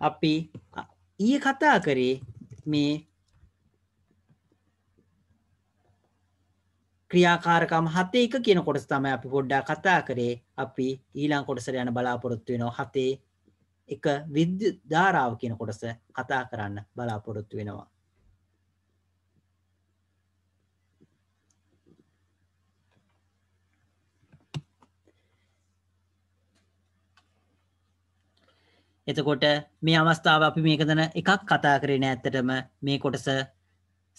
අපි ඊය කතා කරේ මේ ක්‍රියාකාරකම හතේ එක කියන කොටස තමයි අපි පොඩ්ඩක් කතා කරේ අපි ඊළඟ කොටසට යන බලාපොරොත්තු වෙනවා හතේ එක විද්‍යුත් ධාරාව කියන කොටස කතා කරන්න බලාපොරොත්තු වෙනවා එතකොට මේ අවස්ථාව අපි මේක දන එකක් කතා කරන ඇත්තටම මේ කොටස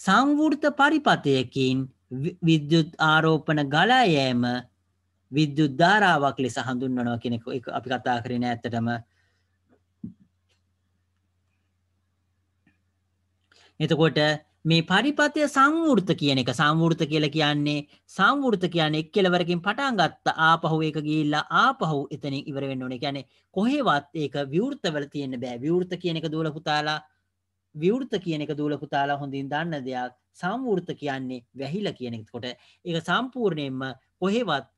සංවෘත පරිපතයකින් විද්‍යුත් ආරෝපන ගලායෑම විද්‍යුත් ධාරාවක් ලෙස හඳුන්වනවා කෙනෙක අපි කතා කරන ඇත්තටම එතකොට මේ පරිපතය සංවෘත කියන එක සංවෘත කියල කියන්නේ සංවෘත කියන එක් කෙලවරකින් පටන් ගත්ත ආපහු ඒක ගිල්ලා ආපහු එතනින් ඉවර වෙන්න ඕනේ කියන්නේ කොහෙවත් ඒක විවෘතවල තියෙන්න බෑ විවෘත කියන එක දූල පුතාලා විවෘත කියන එක දූල පුතාලා හොඳින් දන්න දෙයක් සංවෘත කියන්නේ වැහිලා කියන එකකොට ඒක සම්පූර්ණයෙන්ම කොහෙවත්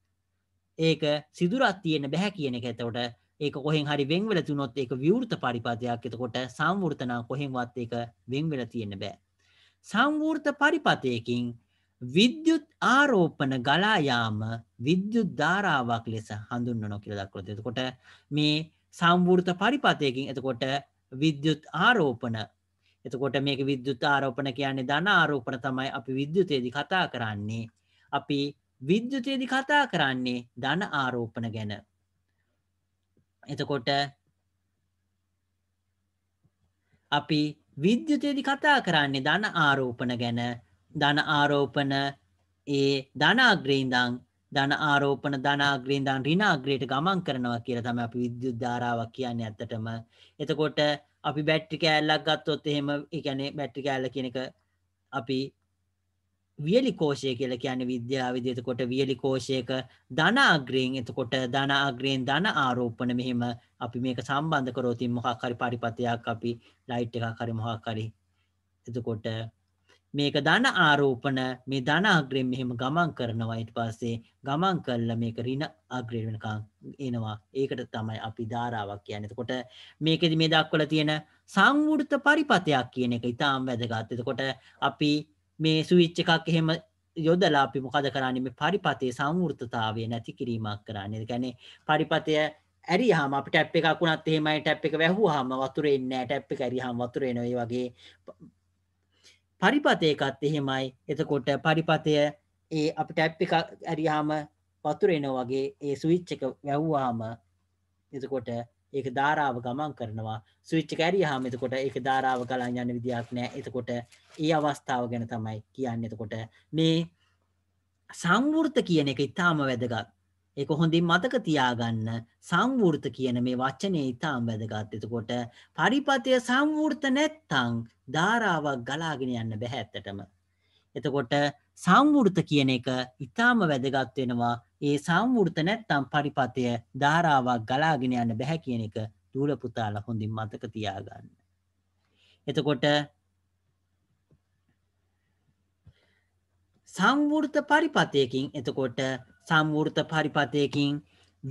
ඒක සිදුරක් තියෙන්න බෑ කියන එක එතකොට ඒක කොහෙන් හරි වෙන් වෙලා තුනොත් ඒක විවෘත පරිපතයක් එතකොට සංවෘත නම් කොහෙන්වත් ඒක වෙන් වෙලා තියෙන්න බෑ සංවෘත පරිපතයකින් විද්‍යුත් ආරෝපන ගලායාම විද්‍යුත් ධාරාවක් ලෙස හඳුන්වනො කියල දක්වොත් එතකොට මේ සම්වෘත පරිපතයකින් එතකොට විද්‍යුත් ආරෝපන එතකොට මේක විද්‍යුත් ආරෝපන කියන්නේ ධන ආරෝපන තමයි අපි විද්‍යුතයේදි කතා කරන්නේ අපි විද්‍යුතයේදි කතා කරන්නේ ධන ආරෝපන ගැන එතකොට අපි විද්‍යුතයේදී කතා කරන්නේ ධන ආරෝපණ ගැන ධන ආරෝපණ ඒ ධනාග්‍රේඳං ධන ආරෝපණ ධනාග්‍රේඳං ඍණාග්‍රේට ගමන් කරනවා කියලා තමයි අපි විද්‍යුත් ධාරාවක් කියන්නේ ඇත්තටම. එතකොට අපි බැටරි කෑල්ලක් ගත්තොත් එහෙම ඒ කියන්නේ බැටරි කෑල්ල කියන එක අපි වියලි කෝෂය කියලා කියන්නේ විද්‍යාව විදිහට කොට වියලි කෝෂයක ධන අග්‍රයෙන් එතකොට ධන අග්‍රයෙන් ධන ආරෝපණ මෙහෙම අපි මේක සම්බන්ධ කරොත් මොකක් හරි පරිපතයක් අපි ලයිට් එකක් හරි මොකක් හරි එතකොට මේක ධන ආරෝපණ මේ ධන අග්‍රයෙන් මෙහෙම ගමන් කරනවා ඊට පස්සේ ගමන් කළා මේක ඍණ අග්‍රය වෙනකන් එනවා ඒකට තමයි අපි ධාරාවක් කියන්නේ එතකොට මේකෙදි මේ දක්වලා තියෙන සංවෘත පරිපතයක් කියන එක ඊටාම් වැදගත් එතකොට අපි මේ සුවිච්ච එකක් එහෙම යොදලා අපි මොකද කරන්නේ මේ පරිපතේ සංවෘතතාවය නැති කිරීමක් කරන්නේ. ඒ කියන්නේ පරිපතය ඇරියාම අපි ටැප් එකක් වුණත් එහෙමයි ටැප් එක වැහුවාම වතුර එන්නේ නැහැ. ටැප් එක ඇරියාම වතුර එනවා. ඒ වගේ පරිපතයකත් එහෙමයි. එතකොට පරිපතය ඒ අපි ටැප් එකක් ඇරියාම වතුර එනවා වගේ ඒ ස්විච් එක වැහුවාම එතකොට ඒක ධාරාව ගමන් කරනවා ස්විච්ච කැරියහම එතකොට ඒක ධාරාව ගලන් යන විදියක් නෑ එතකොට ඒ අවස්ථාව ගැන තමයි කියන්න එතකොට මේ සංවෘත කියන එක ඉතාම වැදගත් ඒක හොඳින් මතක තියාගන්න සංවෘත කියන මේ වචනේ ඉතාම වැදගත් එතකොට පරිපතය සංවෘත නැත්තං ධාරාවක් ගලාගෙන යන්න බැහැ ඇත්තටම එතකොට සංවෘත කියන එක ඉතාම වැදගත් වෙනවා. ඒ සංවෘත නැත්තම් පරිපතය ධාරාවක් ගලාගෙන යන්න බැහැ කියන එක දූල පුතාලා හොඳින් මතක තියාගන්න. එතකොට සංවෘත පරිපතයකින් එතකොට සංවෘත පරිපතයකින්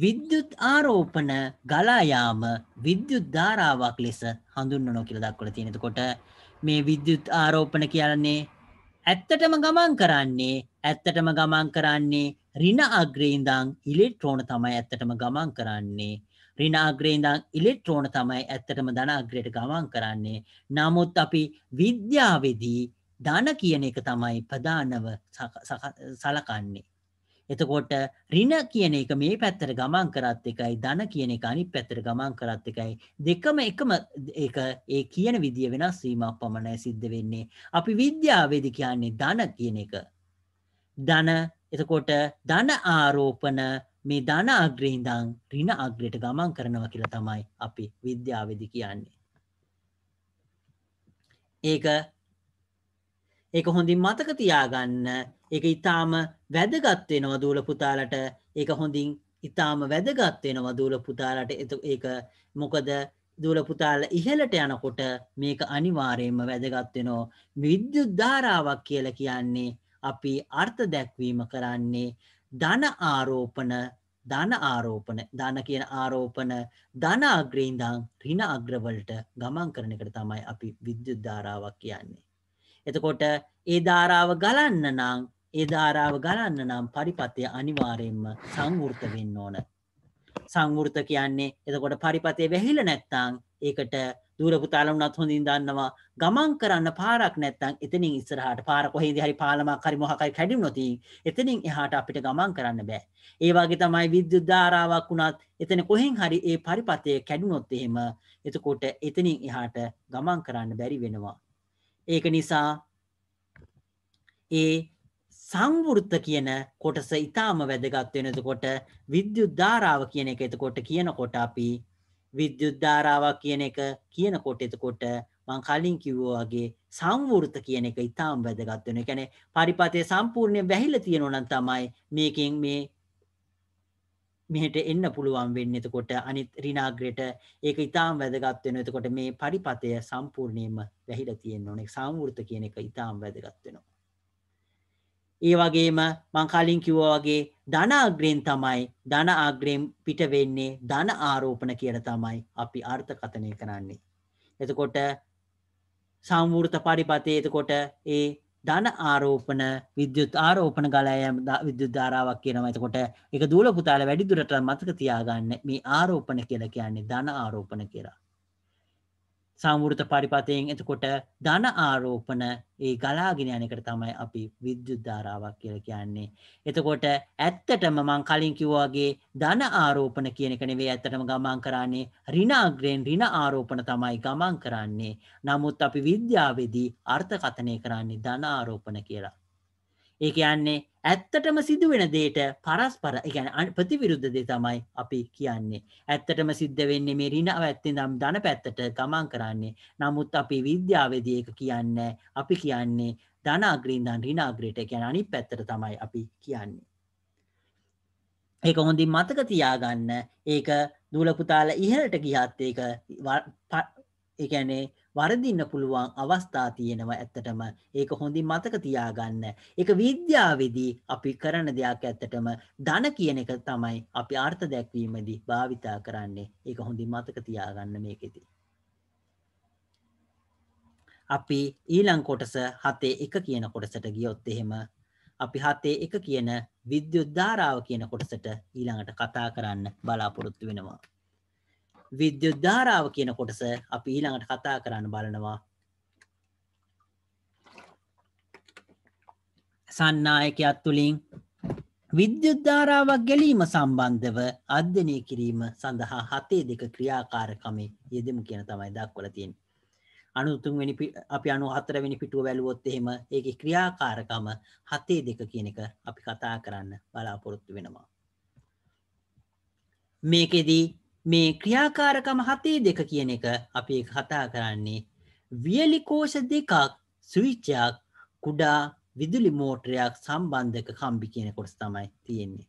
විද්‍යුත් ආරෝපන ගලායාම විද්‍යුත් ධාරාවක් ලෙස හඳුන්වනවා කියලා දක්වලා තියෙනවා. එතකොට මේ විද්‍යුත් ආරෝපණ කියන්නේ ඇත්තටම ගමන් කරන්නේ ඇත්තටම ගමන් කරන්නේ රින අග්‍රේන්දං ඉලෙක්ට්‍රෝන තමයි ඇත්තටම ගමන් කරන්නේ. රින අග්‍රේන්දං ඉලෙක්ට්‍රෝන තමයි ඇත්තටම ධන අග්‍රයට ගමන් කරන්නේ. නමුත් අපි විද්‍යාවේදී ධන කියන එක තමයි ප්‍රධානව සලකන්නේ. එතකොට රින කියන එක මේ පැත්තර ගමන් කරත් එකයි ධන කියන එක අනි පැත්තර ගමන් කරත් එකයි දෙකම එකම එක ඒ කියන විදිිය වෙනස් වීමක් පමණයි සිද්ධ වෙන්නේ අපි විද්‍යාවේදි කියන්නේ ධන කියන එක ධන එතකොට ධන ආරෝපන මේ ධන අග්‍රහින්දං රින අග්‍රයට ගමන් කරනවා කියලා තමයි අපි විද්‍යාවේදී කියන්නේ. ඒක ඒක හොඳින් මතක තියාගන්න ඒක ඊටාම වැදගත් වෙනවා දූල පුතාලට ඒක හොඳින් ඊටාම වැදගත් වෙනවා දූල පුතාලට ඒක මොකද දූල පුතාලා ඉහළට යනකොට මේක අනිවාර්යයෙන්ම වැදගත් වෙනවා විද්‍යුත් ධාරාවක් කියලා කියන්නේ අපි අර්ථ දැක්වීම කරන්නේ ධන ආරෝපණ ධන ආරෝපණ ධන කියන ආරෝපණ ධන අග්‍රේ ඉඳන් ඍණ අග්‍ර වලට ගමන් කරන එකට තමයි අපි විද්‍යුත් ධාරාවක් කියන්නේ. එතකොට ඒ ධාරාව ගලන්න නම් ඒ ධාරාව ගලන්න නම් පරිපතය අනිවාරයෙන්ම සංවෘත වෙන්න ඕන. සංවෘත කියන්නේ එතකොට පරිපතය වැහිල නැත්තං ඒකට දූරපුතාලුනත් හොඳින් දන්නවා ගමන් කරන්න පාරක් නැත්තං එතනින් ඉස්සරහට පාර කොහේද හරි පාලමක් හරි මොහකයි කැඩුනොති එතනින් එහාට අපිට ගමන් කරන්න බෑ. ඒ වගේ තමයි විද්‍යුත් ධාරාවක් වුණත් එතන කොහෙන් හරි ඒ පරිපතය කැඩුනොත් එහෙම එතකොට එතනින් එහාට ගමන් කරන්න බැරි වෙනවා. ඒක නිසා ඒ සංවෘත්ත කියන කොටස ඉතාම වැදගත් වෙනකොට විද්‍යුත් ධාරාව කියන එක එතකොට කියනකොට අපි විද්‍යුත් ධාරාවක් කියන එක කියනකොට එතකොට මං කලින් කිව්වා වගේ සංවෘත කියන එක ඉතාම වැදගත් වෙනවා. ඒ කියන්නේ පරිපතේ සම්පූර්ණයෙන් වැහිලා තියෙනවා නම් තමයි මේකෙන් මේ මෙහෙට එන්න පුළුවන් වෙන්නේ. එතකොට අනිත් ඍණාග්‍රයට ඒක ඉතාම වැදගත් වෙනවා. එතකොට මේ පරිපතය සම්පූර්ණයෙන්ම වැහිලා තියෙන්න ඕනේ. සංවෘත කියන එක ඉතාම වැදගත් වෙනවා. ඒ වගේම මං කලින් කිව්වා වගේ ධන අග්‍රයෙන් තමයි ධන අග්‍රයෙන් පිට වෙන්නේ ධන ආරෝපණ කියලා තමයි අපි අර්ථකථනය කරන්නේ. එතකොට සංවෘත පරිපතේ එතකොට ඒ ධන ආරෝපණ විද්‍යුත් ආරෝපණ ගලයම් විද්‍යුත් ධාරාවක් කියනවා. එතකොට ඒක දූල පුතාලා වැඩි දුරට මතක තියාගන්න මේ ආරෝපණ කියලා කියන්නේ ධන ආරෝපණ කියලා. සාමුෘත පරිපතයෙන් එතකොට ධන ආරෝපන ඒ ගලාගෙන යනකට තමයි අපි විද්‍යුද්ධාරාවක් කියල කියන්නේ. එතකොට ඇත්තටම මං කලින් කිව්වාගේ ධන ආරෝපන කියන කනෙවේ ඇත්තටම ගමන් කරන්නේ රිනාග්‍රයෙන් රින ආරෝපන තමයි ගමන් කරන්නේ. නමුත් අපි විද්‍යාවේදී අර්ථකථනය කරන්නේ ධන ආරෝපන කියලා. ඒ කියන්නේ ඇත්තටම සිදුවෙන දේට පරස්පර ගැන ප්‍රතිවිරුද්ධ දේ තමයි අපි කියන්නේ. ඇත්තටම සිද්ධ වෙන්නේ මේ රින ඇත්තේ නම් ධන පැත්තට ගමන් කරන්නේ. නමුත් අපි විද්‍යාවේදී ඒක කියන්නේ අපි කියන්නේ ධන අග්‍රින්දන් රින අග්‍රයට කියන අනිත් පැත්තට තමයි අපි කියන්නේ. ඒක හොඳින් මතක තියාගන්න. ඒක දූල පුතාලා ඉහළට ගියත් ඒක ඒ කියන්නේ වරදින්න පුළුවන් අවස්ථා තියෙනවා ඇත්තටම ඒක හොඳින් මතක තියාගන්න. ඒක විද්‍යාවේදී අපි කරන දෙයක් ඇත්තටම ධන කියන එක තමයි අපි අර්ථ දැක්වීමදී භාවිතා කරන්නේ. ඒක හොඳින් මතක තියාගන්න මේකෙදී. අපි ඊළං කොටස හතේ එක කියන කොටසට ගියොත් එහෙම අපි හතේ එක කියන විද්‍යුත් ධාරාව කියන කොටසට ඊළඟට කතා කරන්න බලාපොරොත්තු වෙනවා. විද්‍යුත් ධාරාව කියන කොටස අපි ඊළඟට කතා කරන්න බලනවා. සන්නායකයත් තුළින් විද්‍යුත් ධාරාවක් ගැලීම සම්බන්ධව අධ්‍යනය කිරීම සඳහා හතේ දෙක ක්‍රියාකාරකමේ යෙදමු කියන තමයි දක්වල තියෙන. අනුතුන්වැනි අපි අනු හතරවෙනි පිටුව වැලුවොත් එහෙම ඒක ක්‍රියාකාරකම හතේ දෙක කියන එක අපි කතා කරන්න බලාපොරොත්තු වෙනවා. මේකෙදී මේ ක්‍රියාකාරකම හතේ දෙක කියන එක අපි කතා කරන්නේ වියලිකෝෂ දෙකක් ස්විච්චයක් කුඩා විදුලි මෝටරයක් සම්බන්ධක කම්බි කියන කොටස් තමයි තියෙන්නේ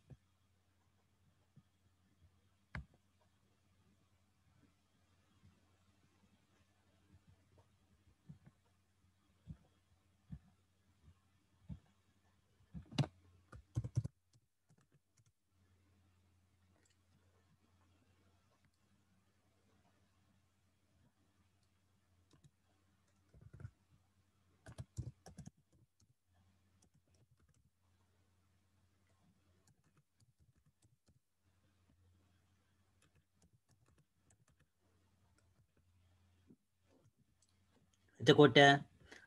එතකොට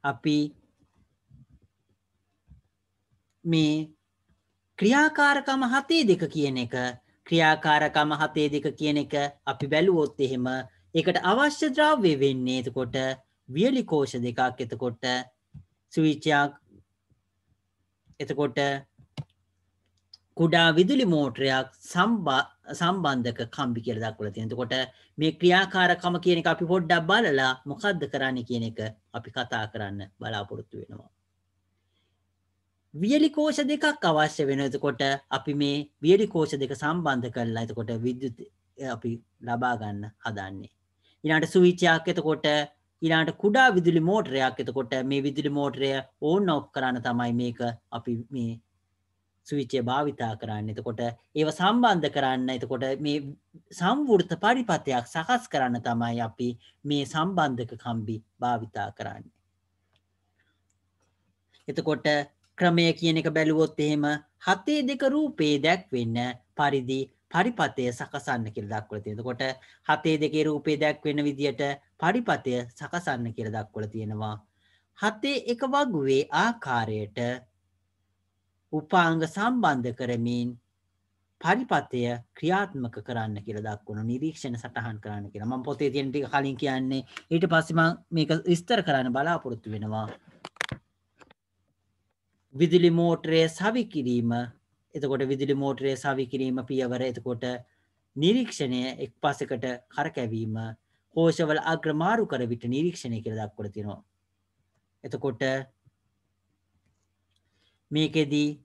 අපි මේ ක්‍රියාකාරකම හතේ දෙක කියන එක ක්‍රියාකාරකම හතේ දෙක කියන එක අපි බැලුවොත් එහෙම ඒකට අවශ්‍ය ද්‍රව්‍ය වෙන්නේ එතකොට වියලි කෝෂ දෙකක් එතකොට ස්විච්චයක් එතකොට කුඩා විදුලි මෝටරයක් සම්බන්ධක කම්බි කියල දක්වල තියෙන. එතකොට මේ ක්‍රියාකාරකම කියන එක අපි පොඩ්ඩක් බලලා මොකද්ද කරන්නේ කියන එක අපි කතා කරන්න බලාපොරොත්තු වෙනවා. වියලි කෝෂ දෙකක් අවශ්‍ය වෙනවා. එතකොට අපි මේ වියලි කෝෂ දෙක සම්බන්ධ කරලා එතකොට විද්‍යුත් අපි ලබා ගන්න හදන්නේ. ඊළඟට ස්විච් එකක් එතකොට ඊළඟට කුඩා විදුලි මෝටරයක් එතකොට මේ විදුලි මෝටරය ඕන් ඔෆ් කරන්න තමයි මේක අපි මේ සුවිච්චය භාවිතා කරන්න එතකොට ඒව සම්බන්ධ කරන්න එතකොට මේ සම්වෘත පරිපතයක් සකස් කරන්න තමයි අපි මේ සම්බන්ධක කම්බි භාවිතා කරන්න. එතකොට ක්‍රමය කියන එක බැලුවොත් එහෙම හතේ දෙක රූපේ දැක්වෙන්න පරිදි පරිපතය සකසන්න කියල දක්වල තියෙනකොට හතේ දෙකේ රූපේ දැක්වෙන විදියට පරිපතය සකසන්න කියල දක්වල තියෙනවා. හතේ එක වගුවේ ආකාරයට උපාංග සම්බන්ධ කරමින් පරිපතය ක්‍රියාත්මක කරන්න කියලා දක්වුණු නිරීක්ෂණ සටහන් කරන්න කියලා මම පොතේ තියෙන ටික කලින් කියන්නේ ඊට පස්සේ මම මේක විස්තර කරන්න බලාපොරොත්තු වෙනවා විදුලි මෝටරය සවි කිරීම එතකොට විදුලි මෝටරය සවි කිරීම පියවර එතකොට නිරීක්ෂණය එක් පසකට කරකැවීම කෝෂවල අග්‍රමාරු කර විට නිරීක්ෂණය කියලා දක්වලා තියෙනවා එතකොට මේකෙදී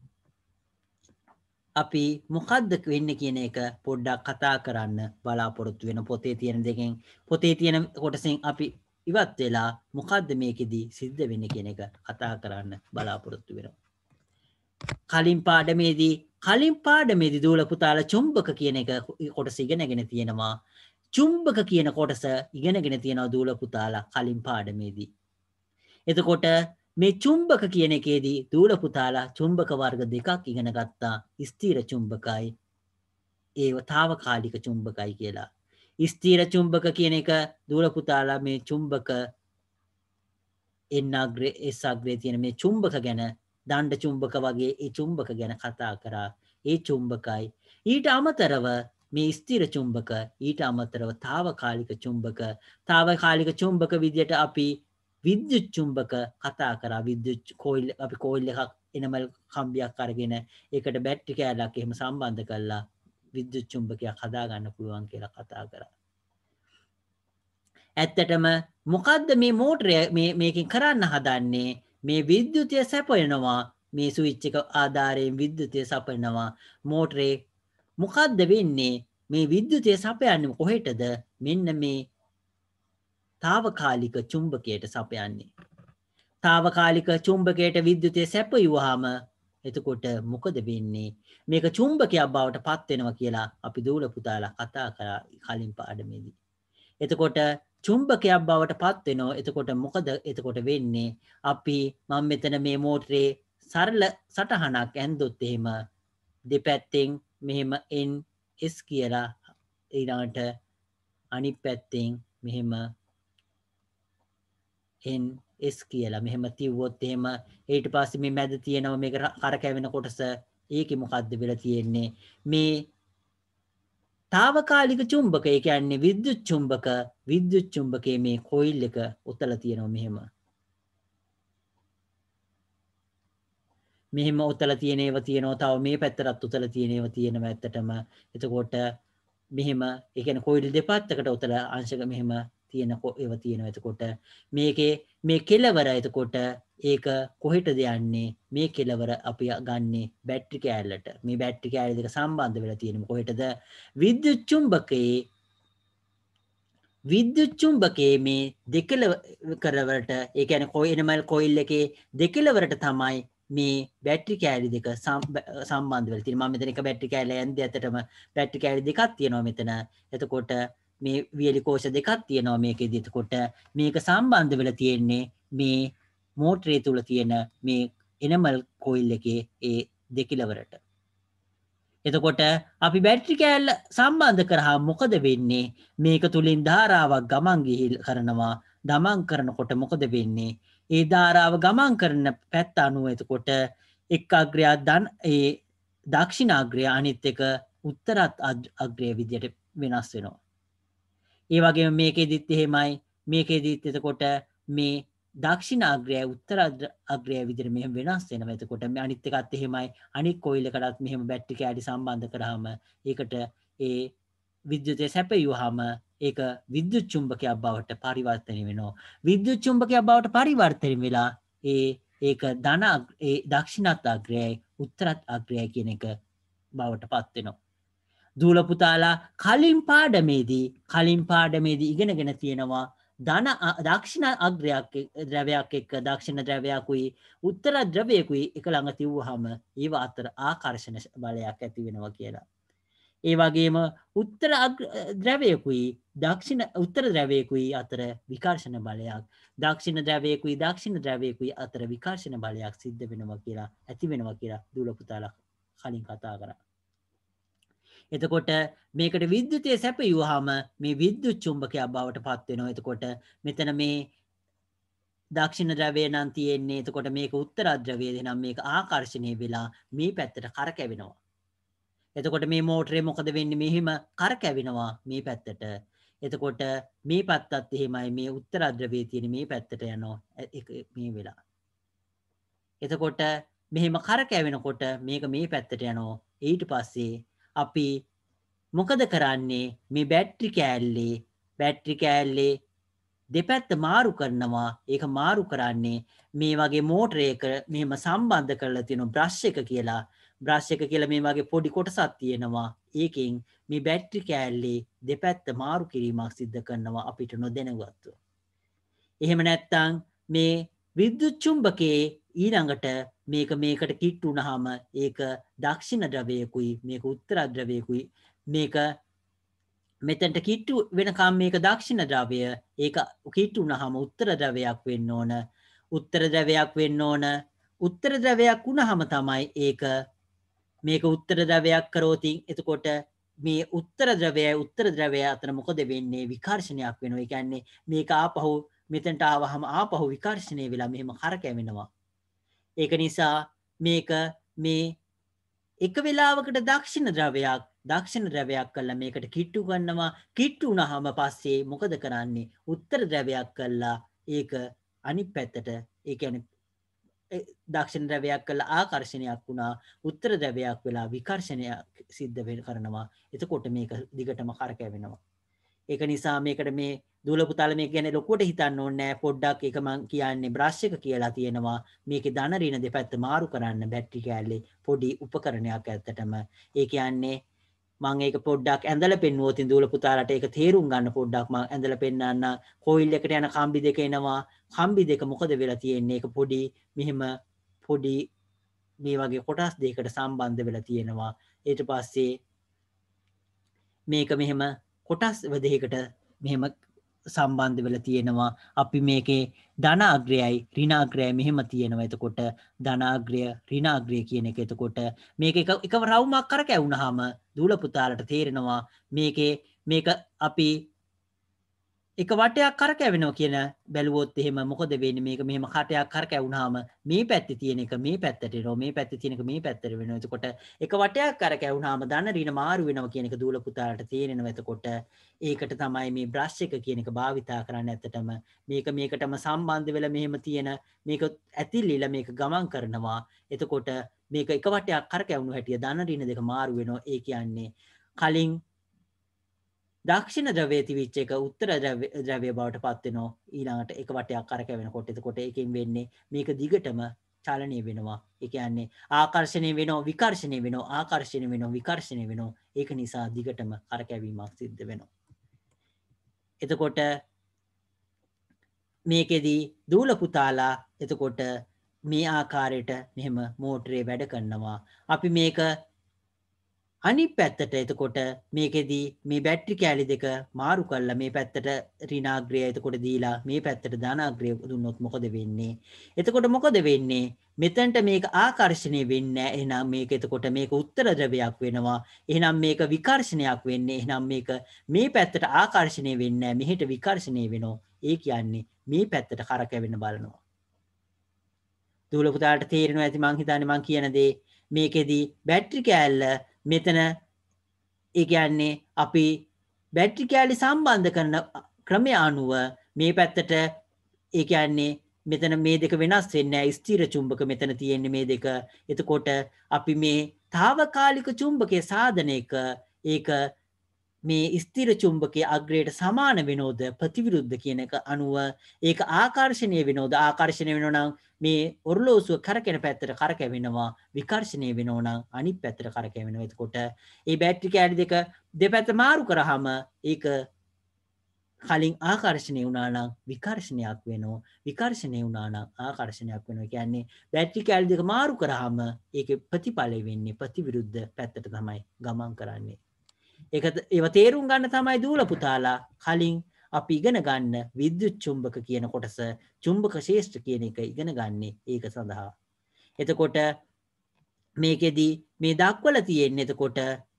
අපි මොකද්ද වෙන්න කියන එක පොඩ්ඩක් කතා කරන්න බලාපොරොත්තු වෙන පොතේ තියෙන දෙකෙන් පොතේ තියෙන කොටසෙන් අපි ඉවත් වෙලා මොකද්ද මේකෙදී සිද්ධ වෙන්නේ කියන එක කතා කරන්න බලාපොරොත්තු වෙනවා. කලින් පාඩමේදී කලින් පාඩමේදී දූල පුතාල චුම්බක කියන එක කොටස ඉගෙනගෙන තියෙනවා. චුම්බක කියන කොටස ඉගෙනගෙන තියෙනවා දූල පුතාලා කලින් පාඩමේදී. එතකොට මේ චුම්බක කියන එකේදී දූල පුතාලා චුම්බක වර්ග දෙකක් ඉගෙන ගත්තා ස්ථීර චුම්බකයි ඒව తాවකාලික චුම්බකයි කියලා. ස්ථීර චුම්බක කියන එක දූල පුතාලා මේ චුම්බක එන්නග්‍රේ එසග්‍රේ තියෙන මේ චුම්බක ගැන දණ්ඩ චුම්බක වගේ ඒ චුම්බක ගැන කතා කරා. ඒ චුම්බකයි. ඊට අමතරව මේ ස්ථීර චුම්බක ඊට අමතරව తాවකාලික චුම්බක తాවකාලික චුම්බක විදියට අපි විද්‍යුත් චුම්බක කතා කරා විද්‍යුත් කෝයිල් අපි කෝයිල් එකක් එනමල් කම්බියක් අරගෙන ඒකට බැටරි කෑල්ලක් එහෙම සම්බන්ධ කරලා විද්‍යුත් චුම්බකයක් හදා ගන්න පුළුවන් කියලා කතා කරා. ඇත්තටම මොකද්ද මේ මෝටරය මේකින් කරන්න හදන්නේ මේ විද්‍යුතිය සැපයනවා මේ සුවිච් එක ආධාරයෙන් විද්‍යුතිය සපයනවා මෝටරේ මොකද්ද වෙන්නේ මේ විද්‍යුතිය සපයන්නේ කොහෙටද මෙන්න මේ తాවකාලික චුම්බකයට සපයන්නේ. තාවකාලික චුම්බකයට විද්‍යුතය සැපයුවාම එතකොට මොකද වෙන්නේ මේක චුම්බකයක් බවට පත්වෙනවා කියලා අපි දූල පුතාලා කතා කරා කලින් පාඩමේදී. එතකොට චුම්බකයක් බවට පත්වෙනවා එතකොට මොකද එතකොට වෙන්නේ අපි මම මෙතන මේ මෝටරේ සරල සටහනක් ඇන්දොත් එහෙම දෙපැත්තෙන් මෙහෙම එන් එස් කියලා ඊළඟට අනිත් පැත්තෙන් මෙහෙම n s කියලා මෙහෙම තිව්වොත් එහෙම ඊට පස්සේ මේ මැද තියෙනව මේක කරකැවෙන කොටස ඒකේ මොකද්ද වෙලා තියෙන්නේ මේ తాවකාලික චුම්බක ඒ කියන්නේ විද්‍යුත් චුම්බක විද්‍යුත් චුම්බකයේ මේ කොයිල් එක උතලා තියෙනවා මෙහෙම මෙහෙම උතලා තියෙන ඒවා තියෙනවා තව මේ පැත්තටත් උතලා තියෙන ඒවා තියෙනවා ඇත්තටම එතකොට මෙහෙම ඒ කියන්නේ කොයිල් දෙපැත්තකට උතලා අංශක මෙහෙම තියෙනකො ඒව තියෙනවා එතකොට මේකේ මේ කෙලවර එතකොට ඒක කොහෙටද යන්නේ මේ කෙලවර අපි ගන්නේ බැට්‍රි කෑල්ලට මේ බැට්‍රි කෑල්ල දෙක සම්බන්ධ වෙලා තියෙනම කොහෙටද විද්‍යුත් චුම්බකයේ විද්‍යුත් චුම්බකයේ මේ දෙකල කරවලට ඒ කියන්නේ කොයිනමල් කොයිල් එකේ දෙකලවරට තමයි මේ බැට්‍රි කෑලි දෙක සම්බන්ධ වෙලා තියෙනවා. මම මෙතන එක බැට්‍රි කෑල්ල යන්නේ ඇත්තටම බැට්‍රි කෑලි දෙකක් තියෙනවා මෙතන. එතකොට මේ වියලිකෝෂ දෙකක් තියෙනවා මේක දිතකොට මේක සම්බන්ධ වෙල තියෙන්නේ මේ මෝට්‍රේ තුළ තියෙන මේ එනමල් කොයිල් එකේ ඒ දෙකිලවරට. එතකොට අපි බැට්‍රි කෑල්ල සම්බන්ධ කරහා මොකද වෙන්නේ මේක තුළින් ධාරාවක් ගමන් ගිහිල් කරනවා දමන් කරනකොට මොකද වෙන්නේ ඒ ධාරාව ගමන් කරන පැත්ත අනුව එතකොට එක් අග්‍රයක් දන් ඒ දක්ෂිණ අග්‍රය අනිත් එක උත්තරත් අග්‍රය විදියට වෙනස් වෙනවා. ඒ වගේ මේකෙදිත් එහෙමයි මේකෙදිත් එතකොට මේ දක්ෂිණ අග්‍රය උත්තර අග්‍රය විදිර මෙහ වෙනස් වෙන ඇතකොට මේ අනිත්තකත් එහෙමයි අනික් කොයිලකටත් මෙහෙම බැට්ටික ඇඩි සම්බන්ධ කරහම ඒකට ඒ විද්‍යුතය සැපයුහම ඒක විද්‍යුත් චුම්භකයක් බවට පරිවර්තනය වෙනවා විද්‍යුත් චුම්භකයක් බවට පරිවර්තන වෙලා ඒ ඒක ධන දක්ෂිණත් අග්‍රයයි උත්තරත් අග්‍රය කියන එක බවට පත්වෙනවා දූලපුතාලා කලින් පාඩමේදී කලින් පාඩමේදී ඉගෙනගෙන තියෙනවා ධන දක්ෂිණ අග්‍රයක් ද්‍රවයක් එක්ක දක්ෂිණ ද්‍රවයකුයි උත්තර ද්‍රවයකුයි එක ළඟ තිව්වහම ඒව අතර ආකර්ෂණ බලයක් ඇති වෙනවා කියලා. ඒ වගේම උත්තර ද්‍රවයකුයි දක්ෂිණ උත්තර ද්‍රවයකුයි අතර විකර්ශණ බලයක් දක්ෂිණ ද්‍රවයකුයි දක්ෂිණ ද්‍රවයකුයි අතර විකර්ශණ බලයක් සිද්ධ වෙනවා කියලා ඇති වෙනවා කියලා දුලපුතාලා කලින් කතා කරා. එතකොට මේකට විද්‍යුතය සැපයුවාම මේ විද්‍යුත් චුම්බකයක් බවට පත් වෙනවා. එතකොට මෙතන මේ දක්ෂිණ ද්‍රවය නම් තියෙන්නේ. එතකොට මේක උත්තර ද්‍රවයද නම් මේක ආකර්ෂණය වෙලා මේ පැත්තට කරකැවෙනවා. එතකොට මේ මෝටරේ මොකද වෙන්නේ? මෙහිම කරකැවෙනවා මේ පැත්තට. එතකොට මේ පැත්තත් එහෙමයි මේ උත්තර ද්‍රවයේ තියෙන මේ පැත්තට යනවා මේ වෙලා. එතකොට මෙහෙම කරකැවෙනකොට මේක මේ පැත්තට යනවා. ඊට පස්සේ අපි මොකද කරන්නේ මේ බැට්‍රි කෑල්ලේ බැට්‍රි කෑල්ලේ දෙපැත්ත මාරු කරනවා ඒක මාරු කරන්නේ මේ වගේ මෝටරයක මෙම සම්බන්ධ කරලා තියෙන බ්‍රශ් එක කියලා බ්‍රශ් එක කියලා මේ වගේ පොඩි කොටසක් තියෙනවා ඒකෙන් මේ බැට්‍රි කෑල්ලේ දෙපැත්ත මාරු කිරීමක් සිද්ධ කරනවා අපිට නොදැනුවත්ව. එහෙම නැත්තම් මේ විද්‍යුත් චුම්බකයේ ඊළඟට මේක මේකට කිට්ටු වුණාම ඒක දක්ෂිණ ද්‍රවයකුයි මේක උත්තර ද්‍රවයකුයි මේක මෙතැන්ට කිට්ටු වෙනකම් මේක දක්ෂිණ ද්‍රවය ඒක කිට්ටු වුණාම උත්තර ද්‍රවයක් වෙන්න ඕන උත්තර ද්‍රවයක් වෙන්න ඕන උත්තර ද්‍රවයක් වුණාම තමයි ඒක මේක උත්තර ද්‍රවයක් කරෝතින් එතකොට මේ උත්තර ද්‍රවයයි උත්තර ද්‍රවය අතර මොකද වෙන්නේ විකර්ශනයක් වෙනවා. ඒ කියන්නේ මේක ආපහු මෙතනට ආවහම ආපහු විකර්ෂණය වෙලා මෙහෙම කරකැවෙනවා. ඒක නිසා මේක මේ එක වෙලාවකට දක්ෂිණ ද්‍රවයක් දක්ෂිණ ද්‍රවයක් කළා මේකට කිට්ටු ගන්නවා කිට්ටු වුණාම පස්සේ මොකද කරන්නේ උත්තර ද්‍රවයක් කළා ඒක අනිත් පැත්තට ඒ කියන්නේ දක්ෂිණ ද්‍රවයක් කළා ආකර්ෂණයක් වුණා උත්තර ද්‍රවයක් වෙලා විකර්ෂණයක් සිද්ධ වෙන කරනවා එතකොට මේක දිගටම කරකැවෙනවා ඒක නිසා මේකට මේ දූලපුතාල මේ ගැන ලොකුවට හිතන්න ඕනේ පොඩ්ඩක් ඒක මං කියන්නේ බ්‍රෂ් එක කියලා තියෙනවා මේකේ ධන ඍණ දෙපැත්ත මාරු කරන්න බැටරි කෑල්ලේ පොඩි උපකරණයක් ඇත්තටම ඒ කියන්නේ මං ඒක පොඩ්ඩක් ඇඳලා පෙන්නුවොත් දූලපුතාලට ඒක තේරුම් ගන්න පොඩ්ඩක් මං ඇඳලා පෙන්නන්න කොයිල් එකට යන කම්බි දෙක එනවා කම්බි දෙක මොකද වෙලා තියෙන්නේ ඒක පොඩි මෙහෙම පොඩි මේ වගේ කොටස් දෙකකට සම්බන්ධ වෙලා තියෙනවා ඊට පස්සේ මේක මෙහෙම කොටස් වදයකට මෙහෙම සම්බන්ධ වෙල තියෙනවා අපි මේකේ ධනාග්‍රයයි රිනාග්‍රය මෙහෙම තියෙනවා එතකොට ධනාග්‍රය රිනාග්‍රය කියන එක එතකොට මේක එක රවුමක් කර කැවුණහම දූලපුතාලට තේරෙනවා මේකේ මේක අපි එක වටයක් කරකැවෙනවා කියන බැලුවොත් එහෙම මොකද වෙන්නේ මේක මෙහෙම කටයක් කරකැවුනහම මේ පැත්තේ තියෙන එක මේ පැත්තට එනවා මේ පැත්තේ තියෙන එක මේ පැත්තට වෙනවා එතකොට එක වටයක් කරකැවුනහම දන්න රින මාරු වෙනවා කියන එක දූල පුතාලට තේරෙනවා එතකොට ඒකට තමයි මේ බ්‍රෂ් එක කියන එක භාවිතා කරන්න ඇත්තටම මේක මේකටම සම්බන්ධ වෙලා මෙහෙම තියෙන මේක ඇතිලිලා මේක ගමන් කරනවා එතකොට මේක එක වටයක් කරකැවුණු හැටිය දන්න රින දෙක මාරු වෙනවා ඒ කියන්නේ කලින් දක්ෂිණ ද්‍රවය තිවිච්ච එක උත්තර ද්‍රවය බවට පත්වෙනවා ඊළඟට එක වටයක් කරක වෙන කොට එතකොට එකින් වෙන්නේ මේක දිගටම චලනය වෙනවා එකයන්නේ ආකර්ශණය වෙන විකර්ශණය වෙන ආකර්ශණය වෙන විකර්ශණය වෙන ඒක නිසා දිගටම කරකැවීමක් සිද්ධ වෙනවා. එතකොට මේකෙදී දූල පුතාලා එතකොට මේ ආකාරයට මෙහෙම මෝටරේ වැඩ කරනවා. අපි මේක අනි පැත්තට එතකොට මේකෙදී මේ බැට්‍රි කෑලි දෙක මාරු කල්ල මේ පැත්තට රිනාග්‍රිය එතකොට දීලා මේ පැත්තට ධනාග්‍රිය දුන්නොත් මොකද වෙන්නේ. එතකොට මොකද වෙන්නේ මෙතැන්ට මේක ආකර්ශණය වෙන්න එනම් මේක එතකොට මේක උත්තරද්‍රවයක් වෙනවා එහනම් මේක විකර්ශණයක් වෙන්නේ එහනම් මේක මේ පැත්තට ආකර්ශණය වෙන්න මෙහිට විකර්ශණය වෙනෝ ඒ කියන්නේ මේ පැත්තට කරකැවෙන්න බලනවා. දූලපුතාට තේරෙනවා ඇති මංහිතානමං කියනදේ මේකෙදී බැට්‍රි කෑල්ල මෙතන ඒ කියන්නේ අපි බැටරි කෑලි සම්බන්ධ කරන ක්‍රමය අනුව මේ පැත්තට ඒ කියන්නේ මෙතන මේ දෙක වෙනස් වෙන්නේ ස්ථීර චුම්බක මෙතන තියෙන්නේ මේ දෙක. එතකොට අපි මේ తాවකාලික චුම්බකයේ සාධනයක ඒක මේ ස්තිර චුම්බකයේ අග්‍රයට සමාන වෙනෝද ප්‍රතිවිරුද්ධ කියන එක අනුව ඒක ආකර්ෂණය වෙනෝද ආකර්ෂණය වෙනවා නම් මේ ඔරලෝසුව කරකෙන පැත්තට කරකැවෙනවා විකර්ෂණය වෙනෝ නම් අනිත් පැත්තට කරකැවෙනවා එතකොට මේ බැටරි කැඩි දෙක දෙපැත්ත මාරු කරාම ඒක කලින් ආකර්ෂණය වුණා නම් විකර්ෂණයක් වෙනවා විකර්ෂණය වුණා නම් ආකර්ෂණයක් වෙනවා කියන්නේ බැටරි කැඩි දෙක මාරු කරාම ඒකේ ප්‍රතිඵලය වෙන්නේ ප්‍රතිවිරුද්ධ පැත්තට තමයි ගමන් කරන්නේ ඒක ඒව තේරුම් ගන්න තමයි දූල පුතාලා කලින් අපි ඉගෙන ගන්න විද්‍යුත් චුම්බක කියන කොටස චුම්බක ශේෂ්ඨ කියන එක ඉගෙන ගන්නේ ඒක සඳහා. එතකොට මේකෙදී මේ දක්වල තියෙන්නේ එතකොට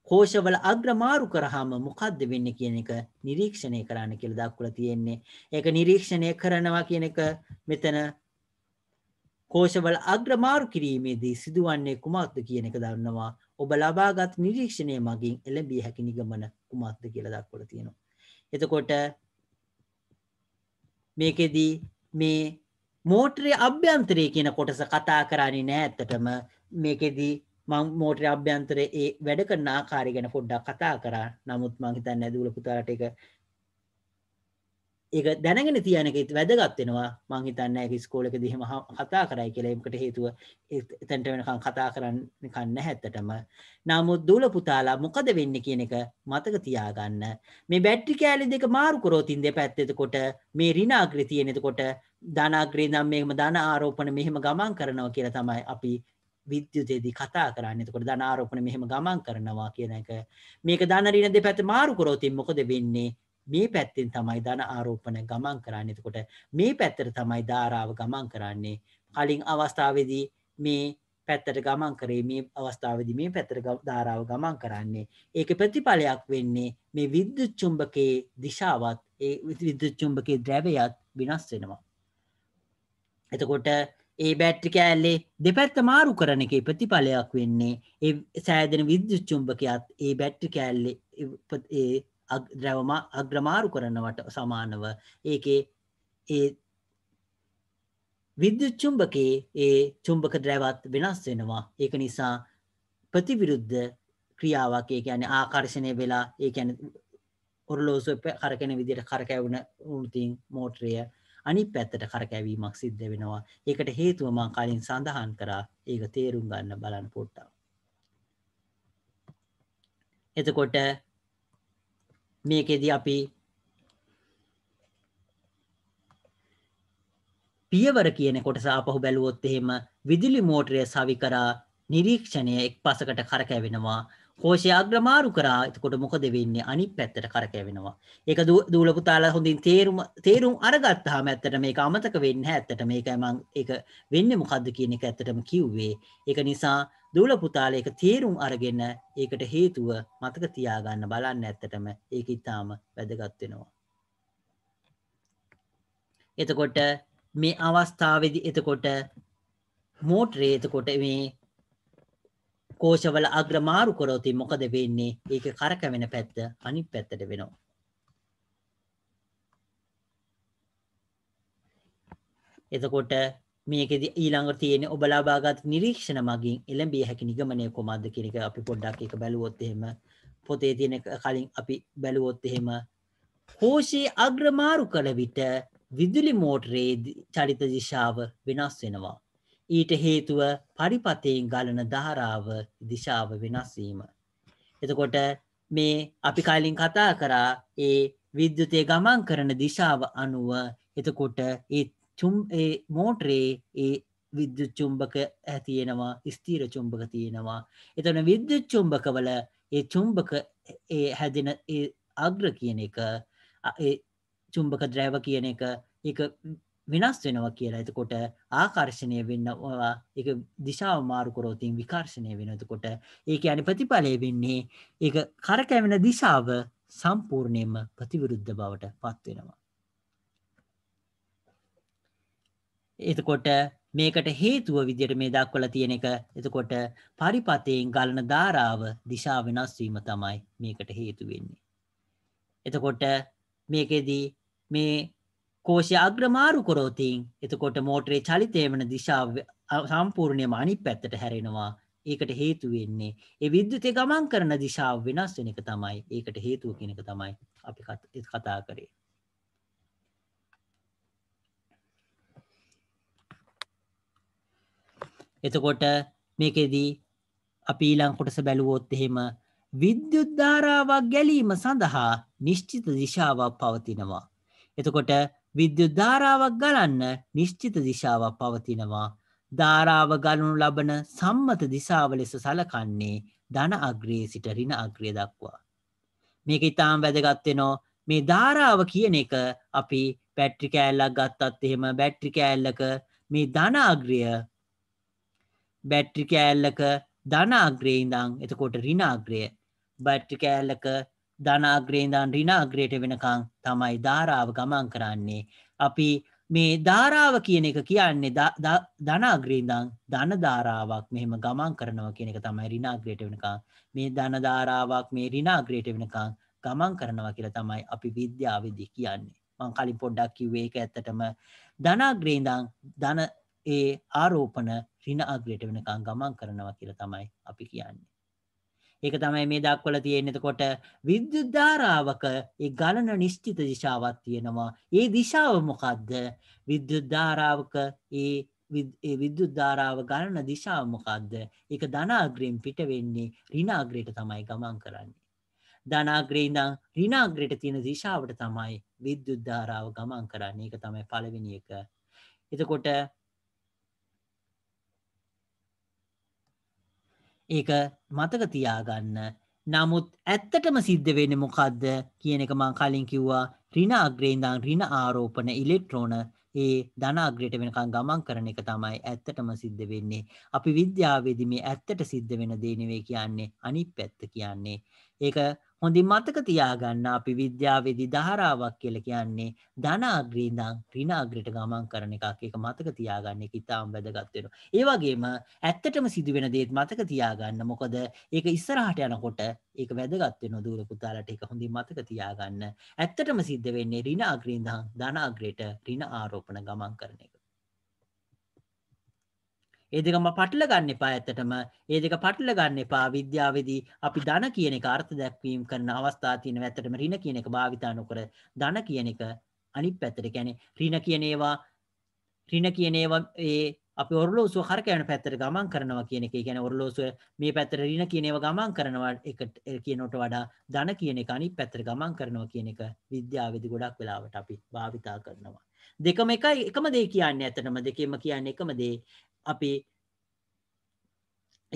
කෝෂවල අග්‍රමාරු කරහම මොකද්ද වෙන්නේ කියන එක නිරීක්ෂණය කරන්න කියලා දක්වලා තියෙන්නේ. ඒක නිරීක්ෂණය කරනවා කියන එක මෙතන කෝෂවල අග්‍රමාරු කිරීමේදී සිදුවන්නේ කුමක්ද කියන එක දන්නවා. ඔබ ලබාගත් නිරීක්ෂණය මගින් එළඹිය හැකි නිගමන කුමක්ද කියලා දක්වලා තියෙනවා. එතකොට මේකෙදී මේ මෝටරේ අභ්‍යන්තරය කියන කොටස කතා කරන්නේ නැහැ ඇත්තටම මේකෙදී මං මෝටරේ අභ්‍යන්තරයේ ඒ වැඩ කරන ආකාරය ගැන පොඩ්ඩක් කතා කරා. නමුත් මං හිතන්නේ ඇදුල පුතාලට ඒක ඒක දැනගෙන තියන එකත් වැදගත් වෙනවා මං හිතන්නේ ඒක ස්කෝල් එකදී එහෙම කතා කරයි කියලා ඒකට හේතුව එතනට වෙනකන් කතා කරන්න කන්න හැත්තටම නමුත් දුල පුතාලා මොකද වෙන්නේ කියන එක මතක තියාගන්න මේ බැටරි කෑලි දෙක මාරු කරොත් ඉන්දිය පැත්තේකොට මේ ඍණාග්‍රේ තියෙන එතකොට ධනාග්‍රේ නම් මේකම ධන ආරෝපණ මෙහෙම ගමන් කරනවා කියලා තමයි අපි විද්‍යුතයේදී කතා කරන්නේ. එතකොට ධන ආරෝපණ මෙහෙම ගමන් කරනවා කියන එක. මේක ධන ඍණ දෙපැත්ත මාරු කරොත් මොකද වෙන්නේ? මේ පැත්තෙන් තමයි ධන ආරෝපණය ගමන් කරන්නේ. එතකොට මේ පැත්තට තමයි ධාරාව ගමන් කරන්නේ. කලින් අවස්ථාවේදී මේ පැත්තට ගමන් කරේ මේ අවස්ථාවේදී මේ පැත්තට ධාරාව ගමන් කරන්නේ. ඒක ප්‍රතිඵලයක් වෙන්නේ මේ විද්‍යුත් චුම්බකයේ දිශාවත් ඒ විද්‍යුත් චුම්බකයේ ද්‍රව්‍යයත් විනාශ වෙනවා. එතකොට ඒ බැට්‍රි කෑල්ලේ දෙපැත්ත මාරු කරන එකේ ප්‍රතිඵලයක් වෙන්නේ ඒ සෑදෙන විද්‍යුත් චුම්බකයත් ඒ බැට්‍රි කෑල්ලේ ඒ ද්‍රවම අග්‍රමාරු කරනවට සමානව ඒකේ ඒ විද්‍යුත් චුම්බකයේ ඒ චුම්බක ද්‍රවත් වෙනස් වෙනවා ඒක නිසා ප්‍රතිවිරුද්ධ ක්‍රියාවක් ඒ කියන්නේ ආකර්ෂණය වෙලා ඒ කියන්නේ ඔරලෝසුව කරකෙන විදිහට කරකැවුන උණුතින් මෝටරය අනිත් පැත්තට කරකැවීමක් සිද්ධ වෙනවා. ඒකට හේතුව මම කලින් සඳහන් කරා. ඒක තේරුම් ගන්න බලන්න පොඩ්ඩක්. එතකොට මේකෙදී අපි පියවර කියන කොටස අපහු බැලුවොත් එහෙම විදුලි මෝටරය සවිකරා නිරීක්ෂණය එක් පසකට කරකැවෙනවා හෝෂය අග්‍රමාරු කරා එතකොට මොකද වෙන්නේ අනිත් පැත්තට කරකැවෙනවා. ඒක දූල පුතාලා හොඳින් තේරුම තේරුම් අරගත්තාම ඇත්තට මේක අමතක වෙන්නේ නැහැ. ඇත්තට මේකයි මම ඒක වෙන්නේ මොකද්ද කියන එක ඇත්තටම කිව්වේ. ඒක නිසා දූල පුතාලා ඒක තේරුම් අරගෙන ඒකට හේතුව මතක තියාගන්න බලන්න ඇත්තටම ඒක ඊටාම වැදගත් වෙනවා. එතකොට මේ අවස්ථාවේදී එතකොට මෝටරේ එතකොට මේ කෝෂවල අග්‍ර මාරු කරොත් මොකද වෙන්නේ? ඒක කරකැවෙන පැත්ත අනිත් පැත්තට වෙනවා. එතකොට මේකෙදි ඊළඟට තියෙන ඔබ ලබාගත් නිරීක්ෂණ මගින් එළඹිය හැකි නිගමනය කොහොමද කියන එක අපි පොඩ්ඩක් ඒක බැලුවොත් එහෙම පොතේ තියෙන කලින් අපි බැලුවොත් එහෙම කෝෂයේ අග්‍රමාරු කළ විට විදුලි මෝටරේ චලිත දිශාව වෙනස් වෙනවා ඊට හේතුව පරිපතයෙන් ගලන දහරාව දිශාව වෙනස්වීම. එතකොට මේ අපි කලින් කතා කරා ඒ විද්‍යුතය ගමන් කරන දිශාව අනුව එතකොට ඒ චුම් මෝටරේ ඒ විද්‍යු චුම්භක ඇතියෙනවා ස්තීර චුම්භක තියෙනවා. එතන විද්‍යු චුම්භකවල ඒ චුම්භක ඒ හැදෙන අග්‍ර කියන එක චුම්භක ද්‍රැව කියන එක එක වෙනස් වෙනවා කියලා එතකොට ආකර්ශණය වෙන්න ඕවා එක දිශාව මාරුකරෝතින් විකර්ශණය වෙන එතකොට ඒක අනි ප්‍රතිඵලය වෙන්නේ ඒ කරකැවෙන දිශාව සම්පූර්ණයම ප්‍රතිවිරුද්ධ බවට පත්වෙනවා. එතකොට මේකට හේතුව විදියට මේ දක්වල තියෙන එක එතකොට පරිපතයෙන් ගලන ධාරාව දිශා වෙනස්වීම තමයි මේකට හේතු වෙන්නේ. එතකොට මේකෙදී මේ කෝෂය අග්‍රමාරු කරෝතින් එතකොට මෝටරේ චලිතය වන දිශාව සම්පූර්ණයම අනි පැත්තට හැරෙනවා ඒකට හේතු වෙන්නේ ඒ විද්‍යුතය ගමන් කරන දිශාව වෙනස් වෙන එක තමයි ඒකට හේතුව කෙනෙක තමයි අපි කතා කරේ එතකොට මේකෙදී අපි ඊළං කොටස බැලුවොත් එහෙම විද්‍යුත් ධාරාවක් ගැලීම සඳහා නිශ්චිත දිශාවක් පවතිනවා එතකොට විද්‍යුත් ධාරාවක් ගලන්න නිශ්චිත දිශාවක් පවතිනවා. ධාරාව ගලනු ලබන සම්මත දිශාව ලෙස සලකන්නේ ධන අග්‍රයේ සිට ඍණ අග්‍රය දක්වා. මේක ඊටාම් වැදගත් වෙනවා. මේ ධාරාව කියන එක අපි බැටරි කෑල්ලක් ගත්තත් එහෙම බැටරි කෑල්ලක මේ ධන අග්‍රය බැටරි කෑල්ලක ධන අග්‍රයේ ඉඳන් එතකොට ඍණ අග්‍රය බැටරි කෑල්ලක ධනාග්‍රේදන් රිනාග්‍රයට වෙනකං තමයි ධාරාව ගමන් කරන්නේ. අපි මේ ධාරාව කියන එක කියන්නේ ධනාග්‍රීදං ධනධාරාවක් මෙහෙම ගමන් කරනවා කියන එක තමයි රිනාග්‍රයට වෙනකං මේ ධනධාරාවක් මේ රිනාග්‍රයට වෙනකං ගමන් කරනවා කියලා තමයි අපි විද්‍යාවේදී කියන්නේ. මං කලින් පොඩ්ඩක් කිව්වේ ඒක ඇත්තටම ධනාග්‍රේදං ධන ඒ ආරෝපණ රිනාග්‍රයට වෙනකං ගමන් කරනවා කියලා තමයි අපි කියන්නේ. ඒක තමයි මේ දක්වල තියෙන්නේ. එතකොට විද්‍යුත් ධාරාවක ඒ ගලන නිශ්චිත දිශාවක් තියෙනවා. ඒ දිශාව මොකද්ද? විද්‍යුත් ධාරාවක ඒ ඒ විද්‍යුත් ධාරාව ගලන දිශාව මොකද්ද? ඒක ධනාග්‍රයෙන් පිට වෙන්නේ ඍණාග්‍රයට තමයි ගමන් කරන්නේ. ධනාග්‍රේ ඉඳන් ඍණාග්‍රයට තියෙන දිශාවට තමයි විද්‍යුත් ධාරාව ගමන් කරන්නේ. ඒක තමයි පළවෙනි එක. එතකොට ඒක මතක තියාගන්න නමුත් ඇත්තටම සිද්ධ වෙන මොකක්ද කියන එක මං කලින් කිව්වා රින අග්‍රේන්දාන් රින ආරෝපන ඉලෙක්ට්‍රෝන ඒ ධනාග්‍රයට වෙනකං ගමන් කරන එක තමයි ඇත්තටම සිද්ධ වෙන්නේ අපි විද්‍යාවේදි මේ ඇත්තට සිද්ධ වෙන දේනවේ කියන්නේ අනිත් පැත්ත කියන්නේ ඒක හොඳින් මතක තියාගන්න අපි විද්‍යාවේදී ධාරාවක් කියලා කියන්නේ ධනාග්‍රේ ඉඳන් ඍණාග්‍රයට ගමන් කරන එකක්. ඒක මතක තියාගන්න ඒක ඉතාම වැදගත් වෙනවා. ඒ වගේම ඇත්තටම සිදුවෙන දේත් මතක තියාගන්න. මොකද ඒක ඉස්සරහට යනකොට ඒක වැදගත් වෙනවා දුර පුතාලට. ඒක හොඳින් මතක තියාගන්න. ඇත්තටම සිද්ධ වෙන්නේ ඍණාග්‍රේ ඉඳන් ධනාග්‍රයට ඍණ ආරෝපණ ගමන් කරන එක. ඒ දෙකම පටල ගන්න එපා ඇත්තටම. ඒ දෙක පටල ගන්න එපා විද්‍යාවේදී අපි ධන කියන එක අර්ථ දැක්වීම කරන අවස්ථා තියෙනවා. ඇත්තටම ඍණ කියන එක භාවිතා නොකර ධන කියන එක අනිත් පැත්තට. කියන්නේ ඍණ කියන ඒවා ඍණ කියන ඒවා ඒ අපි ඔරලෝසුව කරකැවෙන පැත්තට ගමන් කරනවා කියන එක. ඒ කියන්නේ ඔරලෝසුව මේ පැත්තට ඍණ කියන ඒවා ගමන් කරනවා එක කියනට වඩා ධන කියන එක අනිත් පැත්තට ගමන් කරනවා කියන එක විද්‍යාවේදී ගොඩක් වෙලාවට අපි භාවිතා කරනවා. දෙකම එකයි එකම දේ කියන්නේ ඇත්තටම දෙකෙම කියන්නේ එකම දේ අපි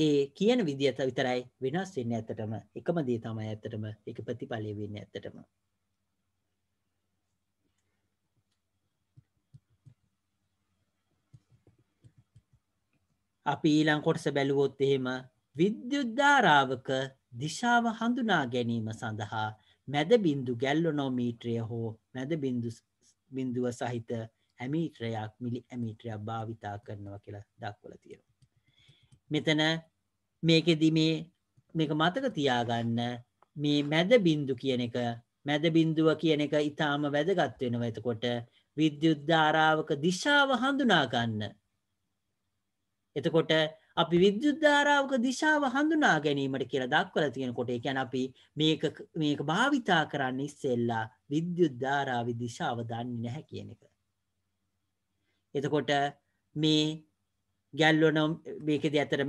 ඒ කියන විදිහට විතරයි වෙනස් වෙන්නේ ඇත්තටම එකම දේ තමයි ඇත්තටම ඒක ප්‍රතිඵලය වෙන්නේ ඇත්තටම අපි ඊළඟ කොටස බැලුවොත් එහෙම විද්‍යුත් ධාරාවක දිශාව හඳුනා ගැනීම සඳහා මැද බිඳු ගැල්වනෝමීටරය හෝ මැද බිඳු බිඳුව සහිත ඇමීටරයක් මිලි ඇමීටරයක් භාවිතා කරනවා කියලා දක්වල තියෙනවා. මෙතන මේකෙදි මේ මේක මතක තියාගන්න මේ මැද බින්දු කියන එක මැද බින්දුව කියන එක ඉතාම වැදගත් වෙනවා එතකොට විද්‍යුද්ධාරාවක දිශාව හඳුනා ගන්න. එතකොට අපි විද්‍යුද්ධාරාවක දිශාව හඳුනා ගැනීමට කියලා දක්වලා තියෙනකොට ඒ කියන්නේ අපි මේක මේක භාවිතා කරන්න ඉස්සෙල්ලා විද්‍යුද්ධාරාවේ දිශාව දන්නේ නැහැ කියන එක. එතකොට මේ ගැල්ලොනම් මේකෙද ඇතර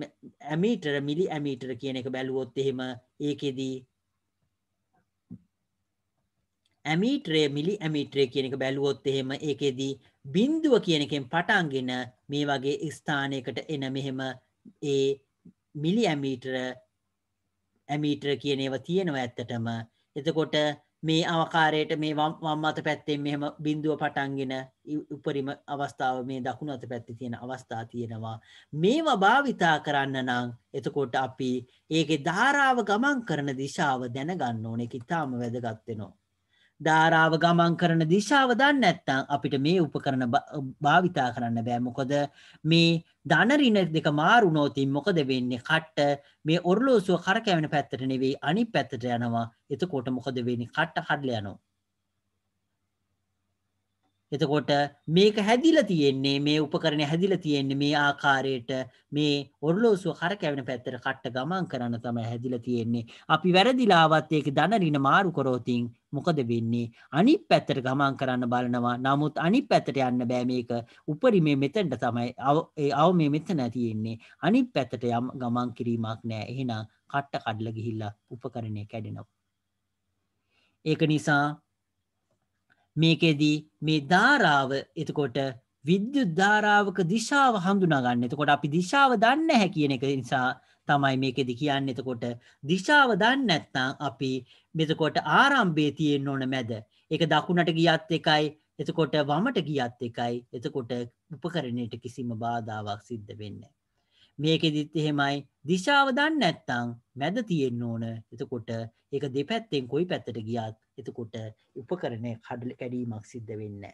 ඇමීටර මිලි ඇමීටර කියන එක බැලුවොත් එහෙම ඒකෙදී ඇමීට්‍රය මිලි ඇමිට්‍රය කියන එක බැලුවොත් එහෙම ඒකෙදී බින්දුව කියන එකෙන් පටන්ගෙන මේ වගේ ස්ථානයකට එන මෙහෙම ඒ මිලි ඇමීටර ඇමීටර කියන ඒව තියෙනවා ඇත්තටම එතකොට මේ අවකාරයට මේ වම් අත පැත්තෙන් මෙහෙම බිඳුව පටන්ගෙන උපරිම අවස්ථාව මේ දකුණු අත පැත්තේ තියෙන අවස්ථා තියෙනවා මේවා භාවිතා කරන්න නම් එතකොට අපි ඒකේ ධාරාව ගමන් කරන දිශාව දැනගන්න ඕනේ ඒක ඉතාම වැදගත් වෙනවා ධාරාව ගමන් කරන දිශාව දන්න නැත්තං අපිට මේ උපකරන භාවිතා කරන්න බෑ මොකද මේ ධනරින දෙක මාරුනෝතින් මොකද වෙන්නේ කට්ට මේ ඔරලෝසුව කරකැවෙන පැත්තට නෙවෙයි අනි පැත්තට යනවා එතකොට මොකද වෙන්නේ කට්ට කඩල යනවා එතකොට මේක හැදිලා තියෙන්නේ මේ උපකරණය හැදිලා තියෙන්නේ මේ ආකාරයට මේ ඔරලෝසුව කරකැවෙන පැත්තට කට්ට ගමන් කරන්න තමයි හැදිලා තියෙන්නේ. අපි වැරදිලාවත් ඒක දනරින මාරු කරෝතින් මොකද වෙන්නේ? අනිත් පැත්තට ගමන් කරන්න බලනවා. නමුත් අනිත් පැත්තට යන්න බෑ මේක. උපරි මේ මෙතනට තමයි අව මේ මෙතන තියෙන්නේ. අනිත් පැත්තට ගමන් කිරීමක් නෑ. එහෙනම් කට්ට කඩලා ගිහිල්ලා උපකරණය කැඩෙනවා. ඒක නිසා මේකෙදී මේ ධාරාව එතකොට විද්‍යුත් ධාරාවක දිශාව හඳුනාගන්න එතකොට අපි දිශාව දන්න හැ කියන එක නිසා තමයි මේකෙදි කියන්න එතකොට දිශාව දන්න ඇත්තං අපි මෙතකොට ආරම්භේ තියෙන් ඕන මැද එක දකුණට ගියත් එකයි එතකොට වමට ගියත් එකයි එතකොට උපකරණයට කිසිම බාධාවක් සිද්ධ වෙන්න. මේකෙදිත් එහෙමයි දිශාව දන්න ඇත්තං මැද තියෙන් ඕන එතකොට එක දෙපැත්තෙන් කොයි පැත්තට ගියත් එතකොට උපකරණය කඩල කැඩීමක් සිද්ධ වෙන්න.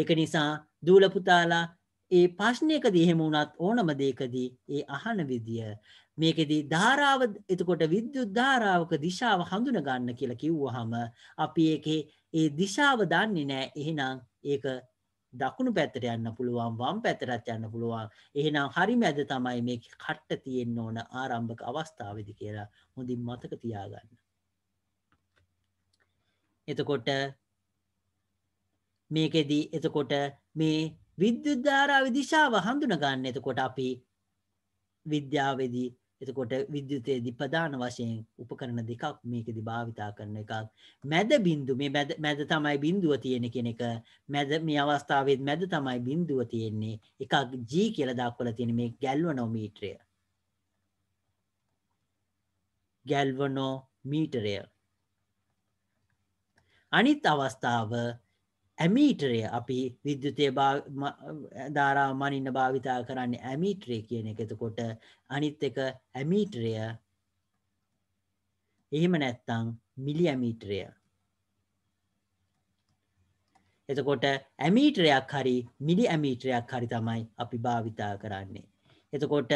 ඒක නිසා දූලපුතාලා ඒ ප්‍රශ්නයකදී එහෙම වුණත් ඕනම දෙයකදී ඒ අහන විදිය මේකෙදී ධාරාව එතකොට විද්‍යුත් ධාරාවක දිශාව හඳුන ගන්න කියලා කිව්වහම අපි ඒකේ ඒ දිශාව දන්නේ නැහැ එහෙනම් ඒක දකුණු පැත්තට යන්න පුළුවන් වම් පැතරත් යන්න පුළුවන් එහෙනම් හරි මැද තමයි මේ කට්ට තියෙන්න ඕන ආරම්භක අවස්ථාවදි කියලා හොඳින් මතක තියාගන්න එතකොට මේකෙදී එතකොට මේ විද්‍යුත් ධාරාවේ දිශාව හඳුනා ගන්න. එතකොට අපි විද්‍යාවේදී එතකොට විද්‍යුතයේදී ප්‍රධාන වශයෙන් උපකරණ දෙකක් මේකෙදී භාවිතා කරන එකක් මැද බිඳු මේ මැද මැද තමයි බිඳුව තියෙන කියන එක මැද මේ අවස්ථාවේත් මැද තමයි බිඳුව තියෙන්නේ එකක් G කියලා දක්වලා තියෙන මේ ගැල්වනෝමීටරය ගැල්වනෝමීටරය අනිත් අවස්ථාව ඇමීටරය අපි විද්‍යුතය ධාරා මනින්න භාවිතා කරන්න ඇමීට්‍රය කියන එක එතකොට අනිත් එක ඇමීටරය එහෙම නැත්තං මිලි ඇමීටරය එතකොට ඇමීටරයක් හරි මිලි ඇමීටරයක් හරි තමයි අපි භාවිතා කරන්නේ එතකොට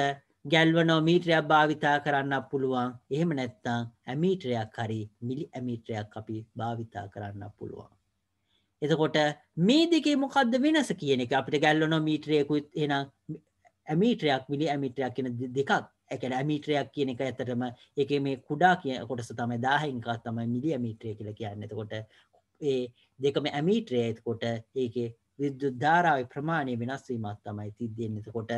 ගැල්වනෝමීටරයක් භාවිතා කරන්න පුළුවන්. එහෙම නැත්නම් ඇමීටරයක් හරි මිලි ඇමීටරයක් අපි භාවිතා කරන්න පුළුවන්. එතකොට මේ දෙකේ මොකක්ද වෙනස කියන එක අපිට ගැල්වනෝමීටරයකුත් එහෙනම් ඇමීටරයක් මිලි ඇමීටරයක් කියන දෙකක් එකන ඇමීටරයක් කියන එක ඇතරම එක මේ කුඩා කිය කොටස තමයි දාහහිංකක් තමයි මිලිය මීට්‍රය කියල කියන්න එතකොට ඒ දෙකම ඇමීට්‍රය ඇතකොට ඒක විද්‍යුද්ධාරාව ප්‍රමාණය වෙනස්වීමත් තමයි තිදයෙන්න්නතකොට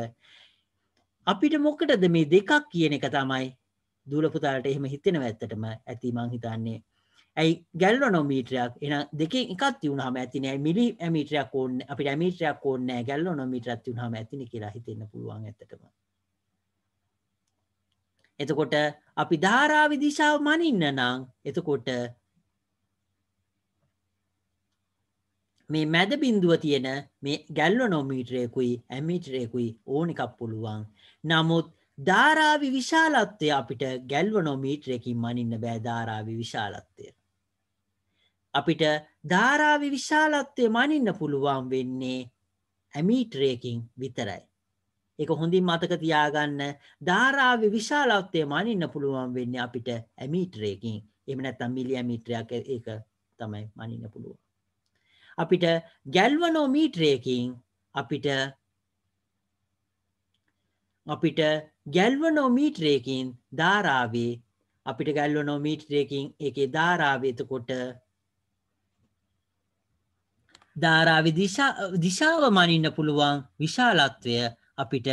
අපිට මොකටද මේ දෙකක් කියන එක තමයි දූලපුතාලට එහෙම හිතෙනව ඇත්තටම ඇති මං හිතන්නේ ඇයි ගැල්ලනො මීට්‍රයක් එන දෙක එකත් වුණහම ඇතිනයි මිලි ඇමිට්‍රයක් ඕන්න අපිට ඇමිට්‍රයක් ඕන්න ගැල්ල නොමිටරත් වුණහම ඇතින කියලා හිතෙන්න පුළුවන් ඇතටම එතකොට අපි ධාරාවි දිශාව මනින්න නං එතකොට මේ මැද බින්දුව තියෙන මේ ගැල්වනෝමීටරයකුයි ඇමිටරයකුයි ඕන එකක් පුළුවන්. නමුත් ධාරාවි විශාලත්වය අපිට ගැල්වනෝමීටරයකින් මනින්න බෑ ධාරාවි විශාලත්වය. අපිට ධාරාවි විශාලත්වය මනින්න පුළුවන් වෙන්නේ ඇමීටරයකින් විතරයි. එක හොඳින් මතක තියාගන්න ධාරාවි විශාලත්වය මනින්න පුළුවන් වෙන්නේ අපිට ඇමීටරයකින් එම නැත්තම් මිලියමීටරයක් ඒක තමයි මනින්න පුළුවන්. අපිට ගැල්වනෝමීටරයකින් අපිට අපිට ගැල්වනෝමීටරයකින් ධාරාවේ අපිට ගැල්වනෝමීටරයකින් එකේ ධාරාවේතකොට ධාරාවි දිශාව මනින්න පුළුවන් විශාලත්වය අපිට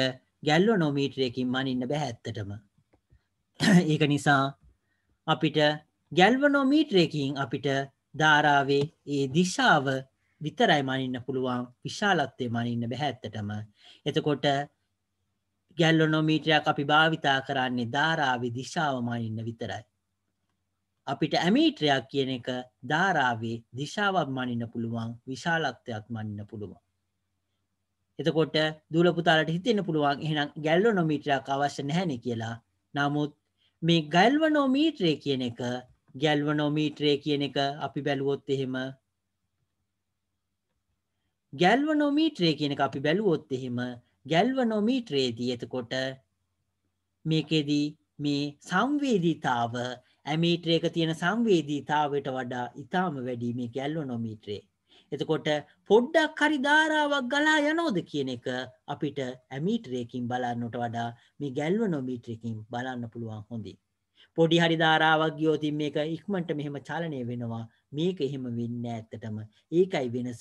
ගැල්වනෝමීටරයකින් මනින්න බැහැත්තටම. ඒක නිසා අපිට ගැල්වනෝමීටරයකින් අපිට ධාරාවේ ඒ දිශාව විතරයි මනින්න පුළුවන් විශාලත්වය මනින්න බැහැත්තටම. එතකොට ගැල්ලොනොමීටයක් අපි භාවිතා කරන්නේ ධාරාවි දිශාව මනින්න විතරයි. අපිට ඇමීට්‍රයක් කියන එක ධාරාවේ දිශාවක් මනින්න පුළුවන් විශාලත්වයක් මනින්න පුළුවන්. එතකොට දූලපුතාලට හිතෙන්න පුළුවන් එහෙනම් ගැල්වනොමීටරයක් අවශ්‍ය නැහැනේ කියලා. නමුත් මේ ගැල්වනොමීටරය කියන එක ගැල්වනොමීටරය කියන එක අපි බැලුවොත් එහෙම ගැල්වනොමීට්‍රය කියනක අපි බැලුවොත් එහෙම ගැල්වනොමීට්‍රේදී එතකොට මේකෙදී මේ සංවේදීතාව ඇමීට්‍රේක තියෙන සංවේදීතාවට වඩා ඉතාම වැඩි මේ ගැල්වනොමීට්‍රේ. එතකොට පොඩ්ඩක් හරි ධාරාවක් ගලා යනෝද කියන එක අපිට ඇමීට්‍රේකින් බලන්නට වඩා මේ ගැල්වනොමීට්‍රකින් බලන්න පුළුවන් හොඳින්. පොඩි හරි ධාරාවක් ගියොත් මේක ඉක්මනට මෙහෙම චලනය වෙනවා මේක එහෙම වෙන්නේ ඇත්තටම ඒකයි වෙනස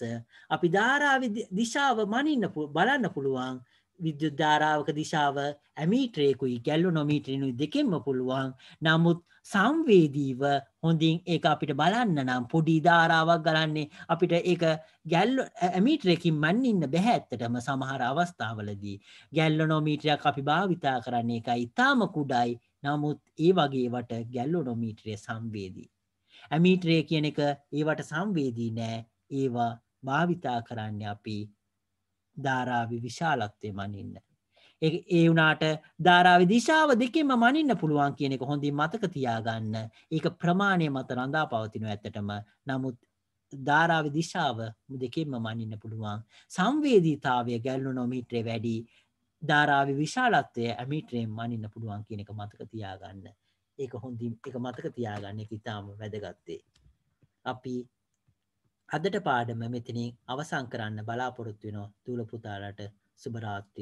අපි ධාරාවේ දිශාව මනින්න බලන්න පුළුවන් විද්‍යුත් ධාරාවක දිශාව ඇමීටරේකුයි ගැල්ලුනොමීටරේනුයි දෙකෙන්ම පුළුවන් නමුත් සංවේදීව හොඳින් ඒක අපිට බලන්න නම් පොඩි ධාරාවක් ගලන්නේ අපිට ඒක ගැල්ල ඇමීටරේකින් මන්නින්න බැහැ ඇත්තටම සමහර අවස්ථාවලදී ගැල්ලනොමීටරයක් අපි භාවිතා කරන්නේ එකයි ඉතාම කුඩයි නමුත් ඒ වගේවට ගැල්ලොනොමීටරය සංවේදී. ඇමීටරේ කියන එක ඒවට සංවේදී නෑ ඒවා භාවිතා කරන්න අපි ධාරාවි විශාලත්වය මනින්න. ඒ වනාට ධාරාවි දිශාව දෙකෙම මනින්න පුළුවන් කියනෙක හොඳින් මතක තියාගන්න ඒක ප්‍රමාණය මත රඳා පවතිනු ඇතටම නමුත් ධාරාවි දිශාව දෙකෙන්ම මනින්න පුළුවන් සංවේදීතාවය ගැල්ලු නොමිට්‍රේ වැඩි ධාරාව විශාලත්වය ඇමිට්‍රේම් මනින්න පුළුවන් කියන එක මතක තියාගන්න ඒක හොඳින් එක මතක තියාගන්න ඉතාම වැදගත්තේ අපි අදට පාඩම මෙතනින් අවසං කරන්න බලාපොරොත්තු වෙනවා තුළ පුතාලට සුභරාත්‍රය